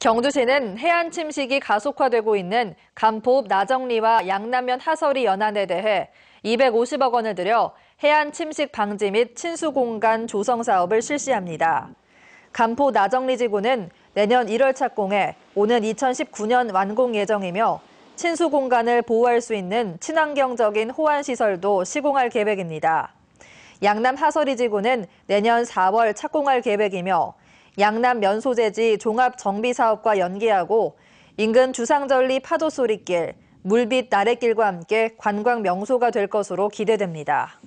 경주시는 해안 침식이 가속화되고 있는 간포읍 나정리와 양남면 하설이 연안에 대해 250억 원을 들여 해안 침식 방지 및 친수 공간 조성 사업을 실시합니다. 간포 나정리 지구는 내년 1월 착공해 오는 2019년 완공 예정이며 친수 공간을 보호할 수 있는 친환경적인 호환 시설도 시공할 계획입니다. 양남 하설이 지구는 내년 4월 착공할 계획이며 양남 면소재지 종합정비사업과 연계하고 인근 주상절리 파도소리길, 물빛 나래길과 함께 관광 명소가 될 것으로 기대됩니다.